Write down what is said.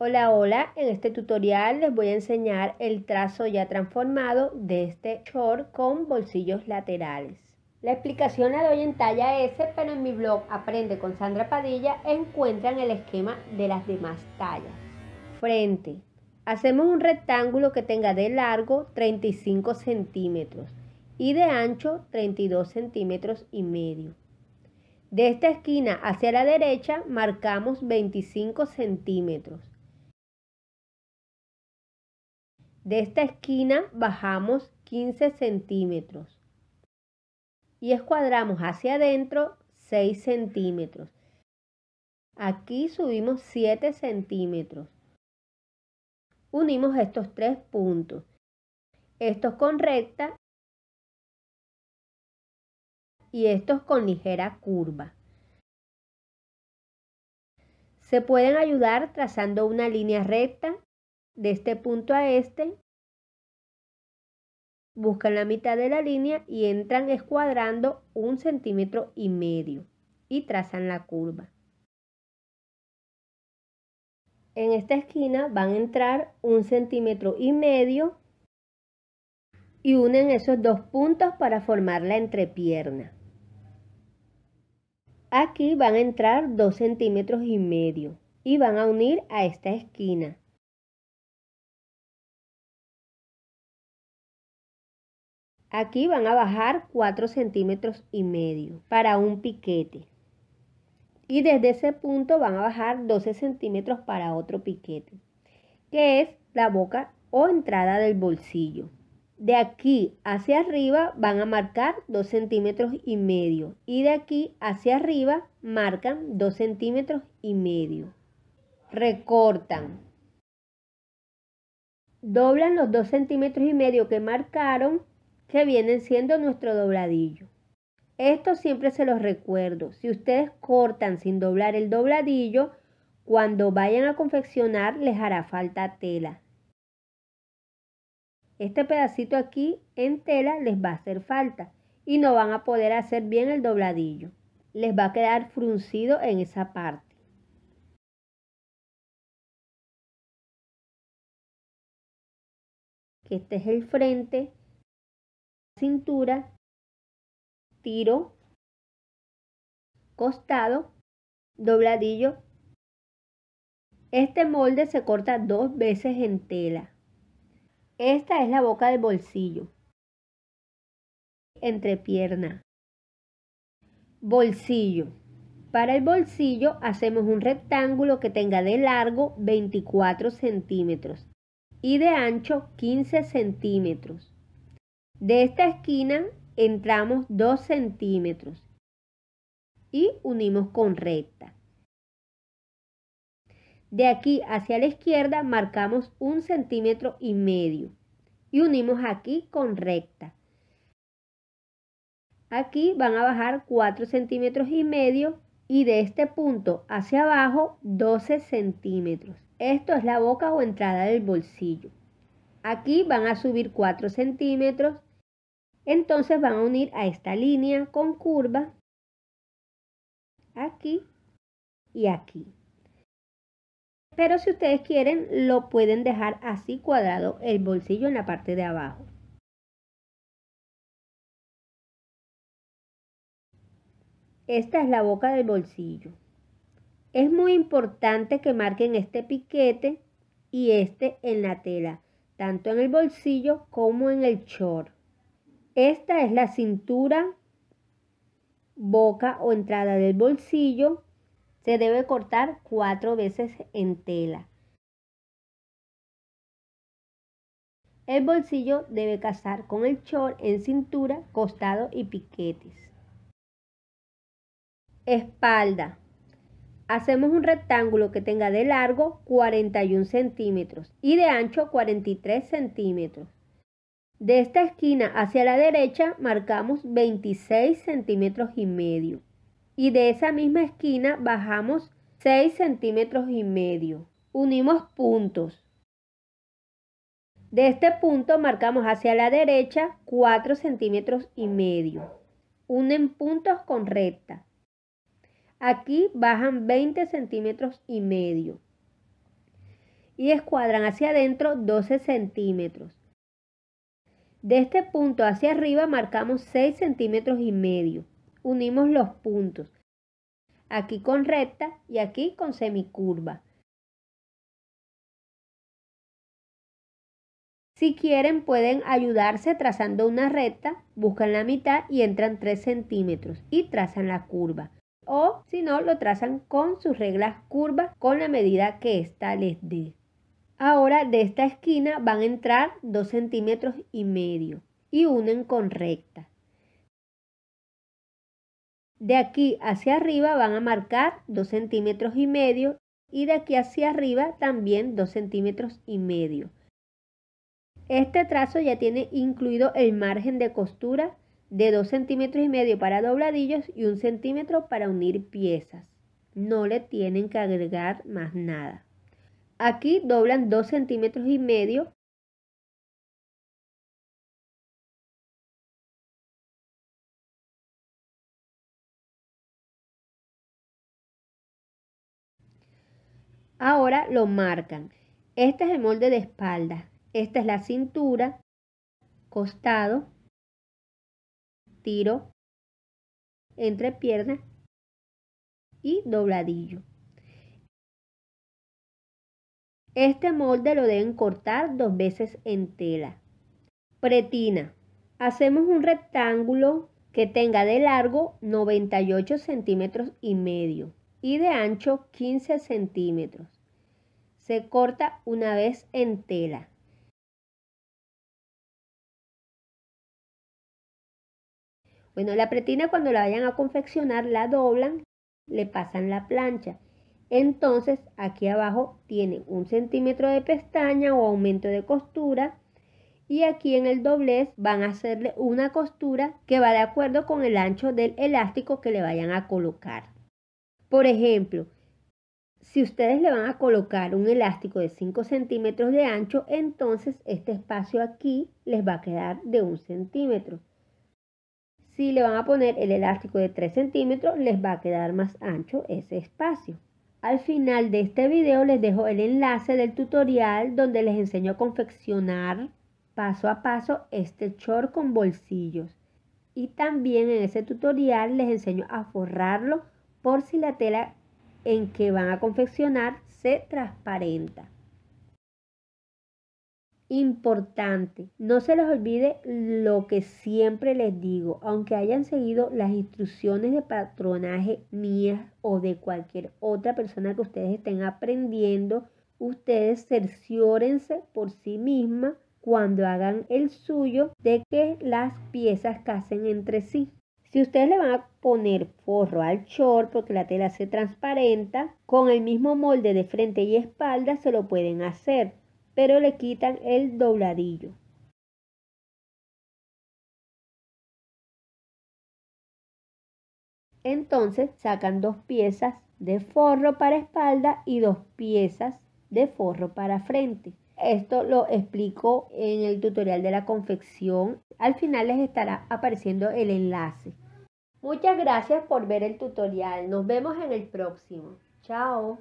Hola, hola, en este tutorial les voy a enseñar el trazo ya transformado de este short con bolsillos laterales. La explicación la doy en talla S, pero en mi blog Aprende con Sandra Padilla encuentran el esquema de las demás tallas. Frente. Hacemos un rectángulo que tenga de largo 35 centímetros y de ancho 32 centímetros y medio. De esta esquina hacia la derecha marcamos 25 centímetros De esta esquina bajamos 15 centímetros y escuadramos hacia adentro 6 centímetros. Aquí subimos 7 centímetros. Unimos estos tres puntos. Estos con recta y estos con ligera curva. Se pueden ayudar trazando una línea recta de este punto a este, buscan la mitad de la línea y entran escuadrando un centímetro y medio y trazan la curva. En esta esquina van a entrar un centímetro y medio y unen esos dos puntos para formar la entrepierna. Aquí van a entrar dos centímetros y medio y van a unir a esta esquina. Aquí van a bajar 4 centímetros y medio para un piquete. Y desde ese punto van a bajar 12 centímetros para otro piquete, que es la boca o entrada del bolsillo. De aquí hacia arriba van a marcar 2 centímetros y medio. Y de aquí hacia arriba marcan 2 centímetros y medio. Recortan. Doblan los 2 centímetros y medio que marcaron que vienen siendo nuestro dobladillo. Esto siempre se los recuerdo. Si ustedes cortan sin doblar el dobladillo, cuando vayan a confeccionar les hará falta tela. Este pedacito aquí en tela les va a hacer falta y no van a poder hacer bien el dobladillo. Les va a quedar fruncido en esa parte. este es el frente cintura, tiro, costado, dobladillo. Este molde se corta dos veces en tela. Esta es la boca del bolsillo. Entrepierna. Bolsillo. Para el bolsillo hacemos un rectángulo que tenga de largo 24 centímetros y de ancho 15 centímetros. De esta esquina entramos 2 centímetros y unimos con recta. De aquí hacia la izquierda marcamos un centímetro y medio y unimos aquí con recta. Aquí van a bajar 4 centímetros y medio y de este punto hacia abajo 12 centímetros. Esto es la boca o entrada del bolsillo. Aquí van a subir 4 centímetros entonces van a unir a esta línea con curva aquí y aquí. Pero si ustedes quieren, lo pueden dejar así cuadrado el bolsillo en la parte de abajo. Esta es la boca del bolsillo. Es muy importante que marquen este piquete y este en la tela, tanto en el bolsillo como en el short. Esta es la cintura, boca o entrada del bolsillo. Se debe cortar cuatro veces en tela. El bolsillo debe casar con el short en cintura, costado y piquetes. Espalda. Hacemos un rectángulo que tenga de largo 41 centímetros y de ancho 43 centímetros. De esta esquina hacia la derecha marcamos 26 centímetros y medio. Y de esa misma esquina bajamos 6 centímetros y medio. Unimos puntos. De este punto marcamos hacia la derecha 4 centímetros y medio. Unen puntos con recta. Aquí bajan 20 centímetros y medio. Y escuadran hacia adentro 12 centímetros. De este punto hacia arriba marcamos 6 centímetros y medio. Unimos los puntos. Aquí con recta y aquí con semicurva. Si quieren pueden ayudarse trazando una recta, buscan la mitad y entran 3 centímetros y trazan la curva. O si no, lo trazan con sus reglas curvas con la medida que ésta les dé. Ahora de esta esquina van a entrar 2 centímetros y medio y unen con recta. De aquí hacia arriba van a marcar 2 centímetros y medio y de aquí hacia arriba también 2 centímetros y medio. Este trazo ya tiene incluido el margen de costura de 2 centímetros y medio para dobladillos y 1 centímetro para unir piezas. No le tienen que agregar más nada. Aquí doblan 2 centímetros y medio Ahora lo marcan. Este es el molde de espalda. Esta es la cintura, costado, tiro, Entre piernas. y dobladillo. Este molde lo deben cortar dos veces en tela. Pretina. Hacemos un rectángulo que tenga de largo 98 centímetros y medio y de ancho 15 centímetros. Se corta una vez en tela. Bueno, la pretina cuando la vayan a confeccionar la doblan, le pasan la plancha entonces aquí abajo tienen un centímetro de pestaña o aumento de costura y aquí en el doblez van a hacerle una costura que va de acuerdo con el ancho del elástico que le vayan a colocar. Por ejemplo, si ustedes le van a colocar un elástico de 5 centímetros de ancho, entonces este espacio aquí les va a quedar de un centímetro. Si le van a poner el elástico de 3 centímetros, les va a quedar más ancho ese espacio. Al final de este video les dejo el enlace del tutorial donde les enseño a confeccionar paso a paso este short con bolsillos. Y también en ese tutorial les enseño a forrarlo por si la tela en que van a confeccionar se transparenta importante. No se les olvide lo que siempre les digo, aunque hayan seguido las instrucciones de patronaje mías o de cualquier otra persona que ustedes estén aprendiendo, ustedes cerciórense por sí misma cuando hagan el suyo de que las piezas casen entre sí. Si ustedes le van a poner forro al short porque la tela se transparenta, con el mismo molde de frente y espalda se lo pueden hacer pero le quitan el dobladillo. Entonces sacan dos piezas de forro para espalda y dos piezas de forro para frente. Esto lo explico en el tutorial de la confección. Al final les estará apareciendo el enlace. Muchas gracias por ver el tutorial. Nos vemos en el próximo. Chao.